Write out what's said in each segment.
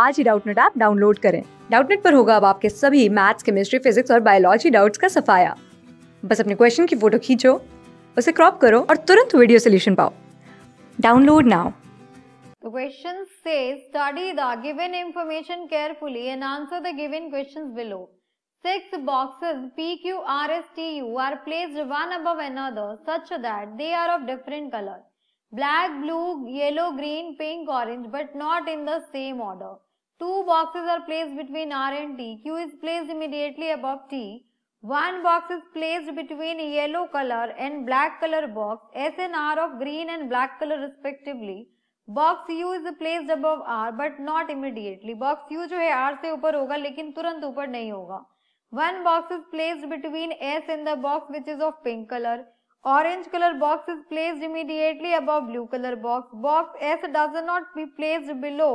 आज ही Doubtnut app download करें डाउटनेट पर होगा अब आपके सभी मैथ्स केमिस्ट्री फिजिक्स और बायोलॉजी डाउट्स का सफाया बस अपने क्वेश्चन की फोटो खींचो उसे क्रॉप करो और तुरंत वीडियो सोल्यूशन पाओ download now The question says study the given information carefully and answer the given questions below. Six boxes P, Q, R, S, T, U are placed one above another such that they are of different color. Black, blue, yellow, green, pink, orange but not in the same order. Two boxes are placed between R and T. Q is placed immediately above T. One box is placed between yellow color and black color box. S and R of green and black color respectively. box u is placed above r but not immediately box u jo hai r se upar hoga lekin turant upar nahi hoga one box is placed between s and the box which is of pink color orange color box is placed immediately above blue color box box s does not be placed below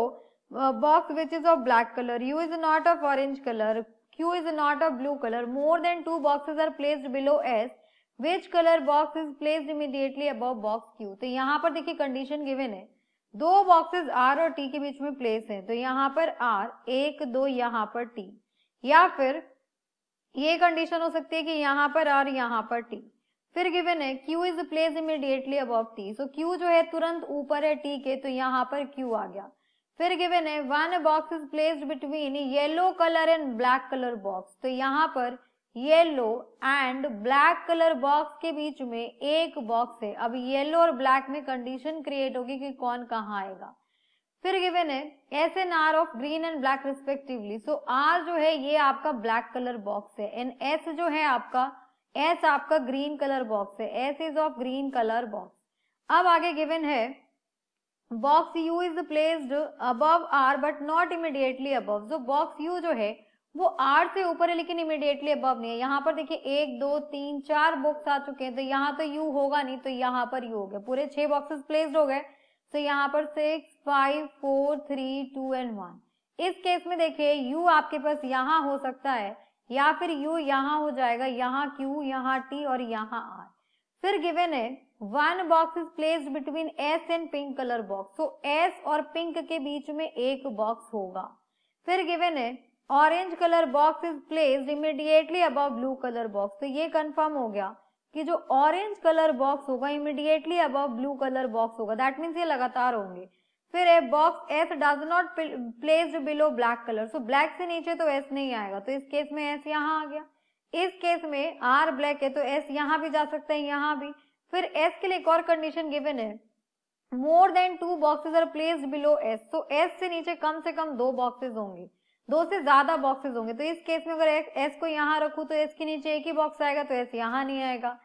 uh, box which is of black color u is not of orange color q is not of blue color more than two boxes are placed below s which color box is placed immediately above box q तो यहाँ पर देखिए condition given है दो boxes R और T के बीच में प्लेस हैं तो यहाँ पर R एक दो यहाँ पर T या फिर ये कंडीशन हो सकती है कि यहाँ पर R यहाँ पर T फिर गिवन है Q is place immediately above T so Q जो है तुरंत ऊपर है T के तो यहाँ पर Q आ गया फिर गिवेन है one box is placed between yellow colour and black colour box तो यहाँ पर yellow and black colour box के बीच में एक बॉक्स है अब येलो और ब्लैक में कंडीशन क्रिएट होगी कि कौन कहाँ आएगा फिर गिवेन है S and R of green and black respectively so R जो है ये आपका ब्लैक कलर बॉक्स है एंड एस जो है आपका एस आपका ग्रीन कलर बॉक्स है S is of green colour box अब आगे गिवेन है box U is placed above R but not immediately above जो बॉक्स यू जो है वो आर से ऊपर है लेकिन इमिडिएटली अबव नहीं है यहाँ पर देखिए एक दो तीन चार बॉक्स आ चुके हैं तो यहाँ तो यू होगा नहीं तो यहाँ पर यू हो गया पूरे छह बॉक्सेस प्लेस्ड हो गए तो यहाँ पर six five four three two and one इस केस में देखिए यू आपके पास यहाँ हो सकता है या फिर यू यहाँ हो जाएगा यहाँ क्यू यहाँ टी और यहाँ आर फिर गिवेन है one box is placed between S and pink colour box तो एस और पिंक के बीच में एक बॉक्स होगा फिर गिवेन है orange colour box is placed immediately above blue colour box तो ये कंफर्म हो गया कि जो ऑरेंज कलर बॉक्स होगा immediately above blue colour box होगा दैट मीन्स ये लगातार होंगे फिर a box S does not placed below black colour so black से नीचे तो एस नहीं आएगा तो इस केस में एस यहाँ आ गया इस केस में आर ब्लैक है तो एस यहाँ भी जा सकता है यहाँ भी फिर एस के लिए एक और कंडीशन गिवन है more than two boxes are placed below S तो एस से नीचे कम से कम दो बॉक्सेज होंगे दो से ज्यादा बॉक्सेज होंगे तो इस केस में अगर एस को यहाँ रखू तो एस के नीचे एक ही बॉक्स आएगा तो एस यहाँ नहीं आएगा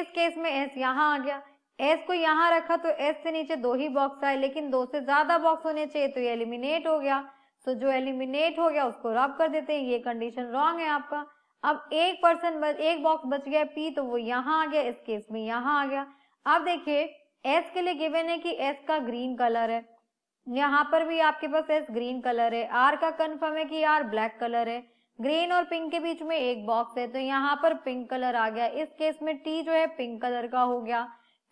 इस केस में एस यहाँ आ गया एस को यहाँ रखा तो एस से नीचे दो ही बॉक्स आए लेकिन दो से ज्यादा बॉक्स होने चाहिए तो ये एलिमिनेट हो गया तो जो एलिमिनेट हो गया उसको रब कर देते हैं ये कंडीशन रॉन्ग है आपका अब एक पर्सन एक बॉक्स बच गया पी तो वो यहाँ आ गया इस केस में यहाँ आ गया अब देखिए एस के लिए गिवन है कि एस का ग्रीन कलर है यहाँ पर भी आपके पास एस ग्रीन कलर है आर का कंफर्म है कि आर ब्लैक कलर है ग्रीन और पिंक के बीच में एक बॉक्स है तो यहाँ पर पिंक कलर आ गया इस केस में टी जो है पिंक कलर का हो गया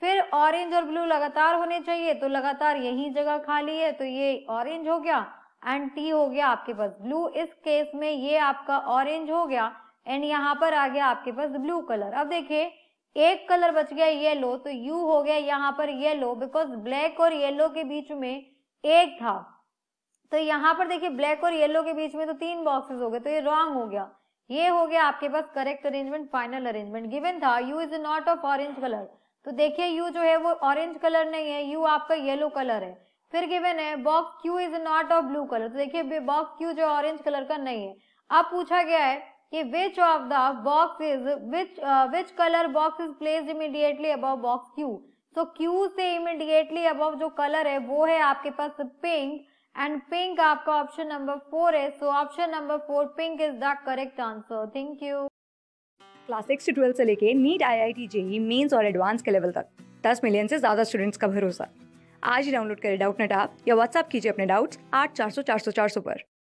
फिर ऑरेंज और ब्लू लगातार होने चाहिए तो लगातार यही जगह खाली है तो ये ऑरेंज हो गया एंड टी हो गया आपके पास ब्लू इस केस में ये आपका ऑरेंज हो गया एंड यहाँ पर आ गया आपके पास ब्लू कलर अब देखिए एक कलर बच गया येलो तो यू हो गया यहाँ पर येलो बिकॉज ब्लैक और येलो के बीच में एक था तो यहाँ पर देखिए ब्लैक और येलो के बीच में तो तीन बॉक्सेस हो गए तो ये रॉन्ग हो गया ये हो गया आपके पास correct arrangement final arrangement given था U is not of orange colour तो देखिए यू जो है वो ऑरेंज कलर नहीं है यू आपका येलो कलर है फिर गिवन है box Q is not of blue colour तो देखिए बॉक्स क्यू जो ऑरेंज कलर का नहीं है अब पूछा गया है कि which of the box is which which colour box is place immediately immediately box Q तो क्यू से इमिडिएटली above जो कलर है वो है आपके पास पिंक एंड पिंक आपका ऑप्शन नंबर फोर है so option number four pink is the correct answer thank you class six से ट्वेल्थ से लेके NEET I I T JEE mains और एडवांस के लेवल तक दस मिलियन से ज़्यादा स्टूडेंट्स का भरोसा आज ही डाउनलोड करें डाउट नेट आप या व्हाट्सअप कीजिए अपने डाउट्स आठ चार सौ चार सौ चार सौ पर